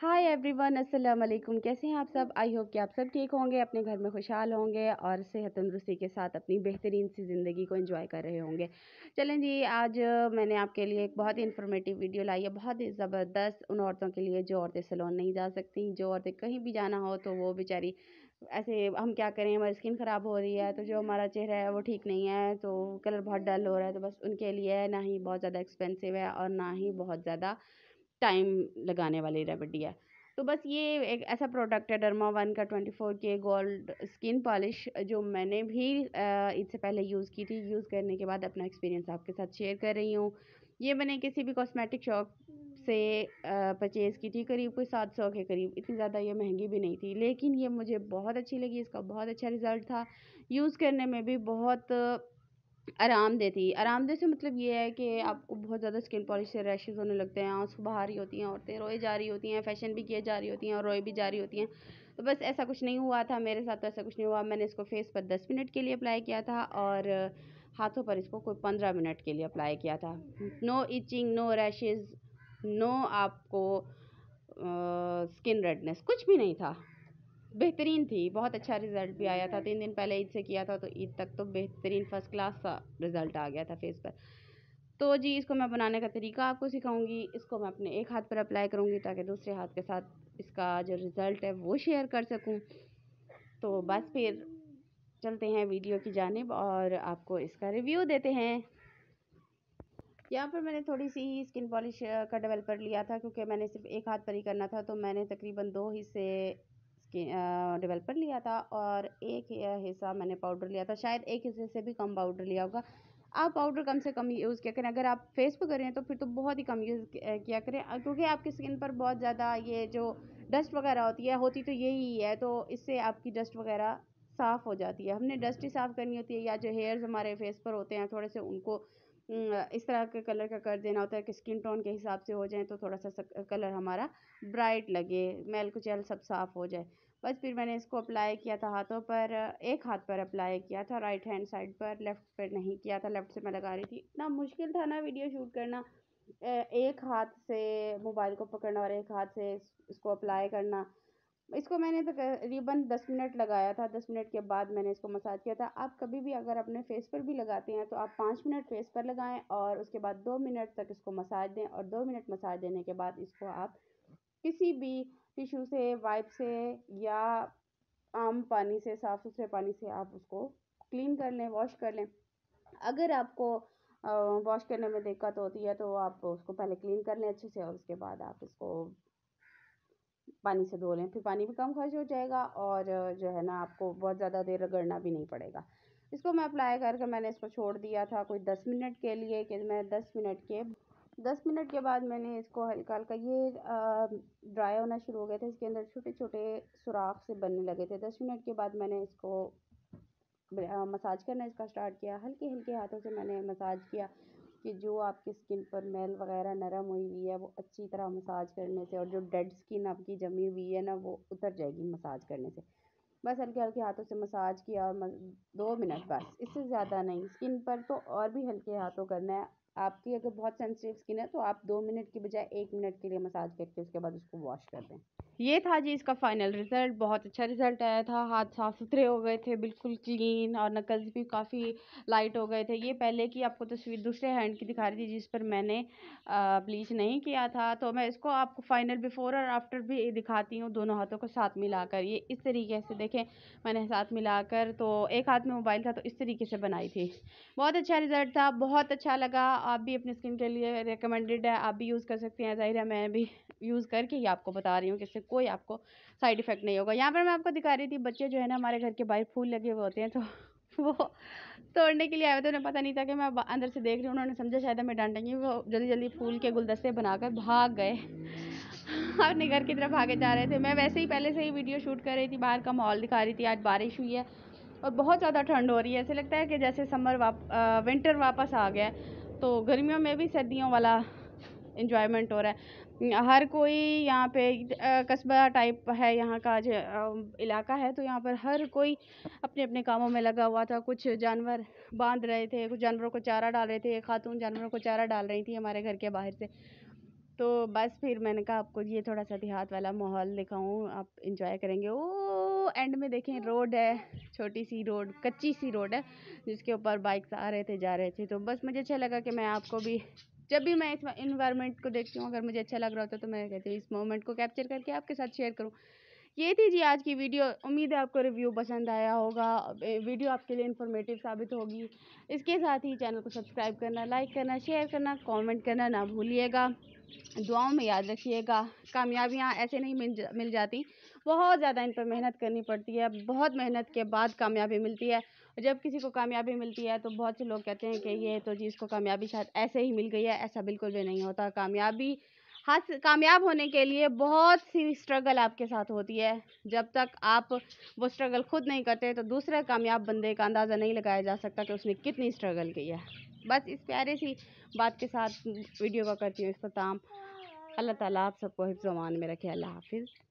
Hi everyone अस्सलाम वालेकुम कैसे हैं आप सब आई होप कि आप सब ठीक होंगे अपने घर में खुशहाल होंगे और सेहत तंदरुस्ती के साथ अपनी बेहतरीन सी ज़िंदगी को एंजॉय कर रहे होंगे चलें जी आज मैंने आपके लिए एक बहुत ही इन्फॉर्मेटिव वीडियो लाई है बहुत ही ज़बरदस्त उन औरतों के लिए जो औरतें सलोन नहीं जा सकती जो औरतें कहीं भी जाना हो तो वो बेचारी ऐसे हम क्या करें हमारी स्किन ख़राब हो रही है तो जो हमारा चेहरा है वो ठीक नहीं है तो कलर बहुत डल हो रहा है तो बस उनके लिए ना ही बहुत ज़्यादा एक्सपेंसिव है और ना ही बहुत ज़्यादा टाइम लगाने वाली रेमेडी है तो बस ये एक ऐसा प्रोडक्ट है डरमा वन का twenty four K gold skin polish जो मैंने भी इससे पहले यूज़ की थी यूज़ करने के बाद अपना एक्सपीरियंस आपके साथ शेयर कर रही हूँ ये मैंने किसी भी कॉस्मेटिक शॉप से परचेज़ की थी करीब कोई सात सौ के करीब इतनी ज़्यादा ये महंगी भी नहीं थी लेकिन ये मुझे बहुत अच्छी लगी इसका बहुत अच्छा रिज़ल्ट था यूज़ करने में भी बहुत है थी आरामदेह से मतलब ये है कि आपको बहुत ज़्यादा स्किन पॉलिश से रैशेज़ होने लगते हैं आँसू बहा रही होती हैं औरतें रोए जा रही होती हैं फैशन भी किए जा रही होती हैं और रोए भी जा रही होती हैं तो बस ऐसा कुछ नहीं हुआ था मेरे साथ तो ऐसा कुछ नहीं हुआ मैंने इसको फेस पर दस मिनट के लिए अप्लाई किया था और हाथों पर इसको कोई पंद्रह मिनट के लिए अप्लाई किया था no itching no rashes no आपको स्किन रेडनेस कुछ भी नहीं था बेहतरीन थी बहुत अच्छा रिज़ल्ट भी आया था हम्म। तीन दिन पहले ईद से किया था तो ईद तक तो बेहतरीन फ़र्स्ट क्लास का रिज़ल्ट आ गया था फेस पर तो जी इसको मैं बनाने का तरीका आपको सिखाऊंगी इसको मैं अपने एक हाथ पर अप्लाई करूंगी ताकि दूसरे हाथ के साथ इसका जो रिज़ल्ट है वो शेयर कर सकूँ तो बस फिर चलते हैं वीडियो की जानब और आपको इसका रिव्यू देते हैं यहाँ पर मैंने थोड़ी सी ही स्किन पॉलिश का डेवलपर लिया था क्योंकि मैंने सिर्फ एक हाथ पर ही करना था तो मैंने तकरीबन दो हिस्से डेवलपर लिया था और एक हिस्सा मैंने पाउडर लिया था शायद एक हिस्से से भी कम पाउडर लिया होगा आप पाउडर कम से कम यूज़ किया करें अगर आप फेस पर करें तो फिर तो बहुत ही कम यूज़ किया करें क्योंकि आपकी स्किन पर बहुत ज़्यादा ये जो डस्ट वगैरह होती है होती तो यही है तो इससे आपकी डस्ट वगैरह साफ़ हो जाती है हमने डस्ट ही साफ़ करनी होती है या जो हेयर्स हमारे फेस पर होते हैं थोड़े से उनको इस तरह के कलर का कर देना होता है कि स्किन टोन के हिसाब से हो जाए तो थोड़ा सा कलर हमारा ब्राइट लगे मैल कुचैल सब साफ़ हो जाए बस फिर मैंने इसको अप्लाई किया था हाथों पर एक हाथ पर अप्लाई किया था राइट हैंड साइड पर लेफ़्ट पर नहीं किया था लेफ़्ट से मैं लगा रही थी इतना मुश्किल था ना वीडियो शूट करना एक हाथ से मोबाइल को पकड़ना और एक हाथ से इसको अप्लाई करना इसको मैंने तो तकरीबन दस मिनट लगाया था दस मिनट के बाद मैंने इसको मसाज किया था आप कभी भी अगर अपने फेस पर भी लगाते हैं तो आप पाँच मिनट फेस पर लगाएं और उसके बाद दो मिनट तक इसको मसाज दें और दो मिनट मसाज देने के बाद इसको आप किसी भी टिशू से वाइप से या आम पानी से साफ़ सुथरे पानी से आप उसको क्लीन कर लें वॉश कर लें अगर आपको वॉश करने में दिक्कत होती है तो आप उसको पहले क्लीन कर लें अच्छे से और उसके बाद आप इसको पानी से धो लें फिर पानी भी कम खर्च हो जाएगा और जो है ना आपको बहुत ज़्यादा देर रगड़ना भी नहीं पड़ेगा इसको मैं अप्लाई करके मैंने इसको छोड़ दिया था कोई दस मिनट के लिए कि मैं दस मिनट के दस मिनट के बाद मैंने इसको हल्का हल्का ये ड्राई होना शुरू हो गया था इसके अंदर छोटे छोटे सुराख से बनने लगे थे दस मिनट के बाद मैंने इसको मसाज करना इसका स्टार्ट किया हल्के हल्के हाथों से मैंने मसाज किया कि जो आपकी स्किन पर मेल वगैरह नरम हुई हुई है वो अच्छी तरह मसाज करने से और जो डेड स्किन आपकी जमी हुई है ना वो उतर जाएगी मसाज करने से बस हल्के हल्के हाथों से मसाज किया और मस... दो मिनट बस इससे ज़्यादा नहीं स्किन पर तो और भी हल्के हाथों करना है आपकी अगर बहुत सेंसिटिव स्किन है तो आप दो मिनट के बजाय एक मिनट के लिए मसाज करके उसके बाद उसको वॉश कर दें ये था जी इसका फाइनल रिज़ल्ट बहुत अच्छा रिज़ल्ट आया था हाथ साफ़ सुथरे हो गए थे बिल्कुल क्लीन और नकल्स भी काफ़ी लाइट हो गए थे ये पहले की आपको तस्वीर दूसरे हैंड की दिखा रही थी जिस पर मैंने ब्लीच नहीं किया था तो मैं इसको आपको फाइनल बिफ़ोर और आफ्टर भी दिखाती हूँ दोनों हाथों को साथ मिलाकर ये इस तरीके से देखें मैंने साथ मिलाकर तो एक हाथ में मोबाइल था तो इस तरीके से बनाई थी बहुत अच्छा रिज़ल्ट था बहुत अच्छा लगा आप भी अपनी स्किन के लिए रिकमेंडेड है आप भी यूज़ कर सकते हैं ज़ाहिर है मैं भी यूज़ करके ही आपको बता रही हूँ कि कोई आपको साइड इफेक्ट नहीं होगा यहाँ पर मैं आपको दिखा रही थी बच्चे जो है ना हमारे घर के बाहर फूल लगे हुए होते हैं तो वो तोड़ने के लिए आए थे उन्हें पता नहीं था कि मैं अंदर से देख रही हूँ उन्होंने समझा शायद मैं डांटेंगी वो जल्दी जल्दी फूल के गुलदस्ते बनाकर भाग गए अपने घर की तरफ भागे जा रहे थे मैं वैसे ही पहले से ही वीडियो शूट कर रही थी बाहर का माहौल दिखा रही थी आज बारिश हुई है और बहुत ज़्यादा ठंड हो रही है ऐसे लगता है कि जैसे समर वाप विंटर वापस आ गया तो गर्मियों में भी सर्दियों वाला इन्जॉयमेंट हो रहा है हर कोई यहाँ पे कस्बा टाइप है यहाँ का जो इलाका है तो यहाँ पर हर कोई अपने अपने कामों में लगा हुआ था कुछ जानवर बांध रहे थे कुछ जानवरों को चारा डाल रहे थे खातून जानवरों को चारा डाल रही थी हमारे घर के बाहर से तो बस फिर मैंने कहा आपको ये थोड़ा सा देहात वाला माहौल दिखाऊँ आप इंजॉय करेंगे ओ एंड में देखें रोड है छोटी सी रोड कच्ची सी रोड है जिसके ऊपर बाइक्स आ रहे थे जा रहे थे तो बस मुझे अच्छा लगा कि मैं आपको भी जब भी मैं इस इन्वायरमेंट को देखती हूँ अगर मुझे अच्छा लग रहा होता तो मैं कहती हूँ इस मोमेंट को कैप्चर करके आपके साथ शेयर करूँ ये थी जी आज की वीडियो उम्मीद है आपको रिव्यू पसंद आया होगा वीडियो आपके लिए इन्फॉर्मेटिव साबित होगी इसके साथ ही चैनल को सब्सक्राइब करना लाइक करना शेयर करना कमेंट करना ना भूलिएगा दुआओं में याद रखिएगा कामयाबियाँ ऐसे नहीं मिल जा, मिल जाती बहुत ज़्यादा इन पर मेहनत करनी पड़ती है बहुत मेहनत के बाद कामयाबी मिलती है जब किसी को कामयाबी मिलती है तो बहुत से लोग कहते हैं कि ये तो जी इसको कामयाबी शायद ऐसे ही मिल गई है ऐसा बिल्कुल भी नहीं होता कामयाबी हाथ कामयाब होने के लिए बहुत सी स्ट्रगल आपके साथ होती है जब तक आप वो स्ट्रगल खुद नहीं करते तो दूसरे कामयाब बंदे का अंदाज़ा नहीं लगाया जा सकता कि उसने कितनी स्ट्रगल की है बस इस प्यारे सी बात के साथ वीडियो का करती हूँ इख्ताम अल्लाह ताला आप सबको हिफ्जमान में रखे अल्लाह हाफिज़